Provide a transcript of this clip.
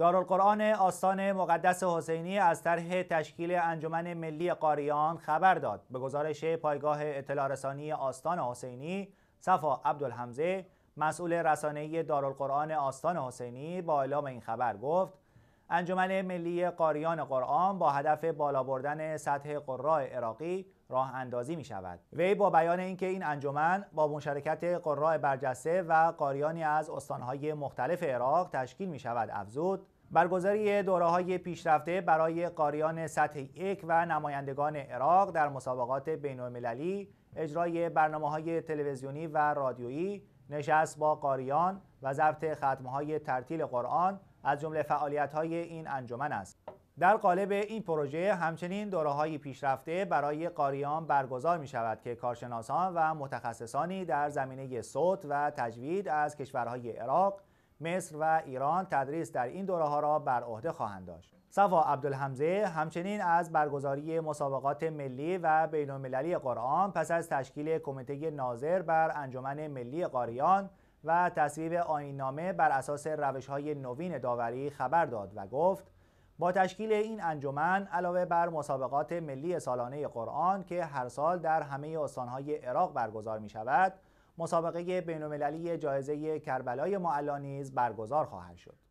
دارالقرآن آستان مقدس حسینی از طرح تشکیل انجمن ملی قاریان خبر داد به گزارش پایگاه اطلاع رسانی آستان حسینی صفا عبدالحمزه مسئول رسانه‌ای دارالقرآن آستان حسینی با اعلام این خبر گفت انجمن ملی قاریان قرآن با هدف بالا بردن سطح قراء عراقی راه اندازی می شود وی با بیان اینکه این انجمن با مشارکت قراء برجسته و قاریانی از استانهای مختلف عراق تشکیل می شود افزود برگزاری دوره های پیشرفته برای قاریان سطح یک و نمایندگان عراق در مسابقات بین المللی اجرای برنامه های تلویزیونی و رادیویی نشست با قاریان و ضبط ختمه ترتیل قرآن از جمله فعالیت‌های این انجمن است. در قالب این پروژه همچنین دوره‌های پیشرفته برای قاریان برگزار می شود که کارشناسان و متخصصانی در زمینه صوت و تجوید از کشورهای عراق، مصر و ایران تدریس در این دوره ها را بر عهده خواهند داشت. صفا عبدالحمزه همچنین از برگزاری مسابقات ملی و بین‌المللی قرآن پس از تشکیل کمیته ناظر بر انجمن ملی قاریان و تصویب نامه بر اساس روش های نوین داوری خبر داد و گفت با تشکیل این انجمن علاوه بر مسابقات ملی سالانه قرآن که هر سال در همه استانهای عراق برگزار می شود مسابقه المللی جایزه کربلای معلا نیز برگزار خواهد شد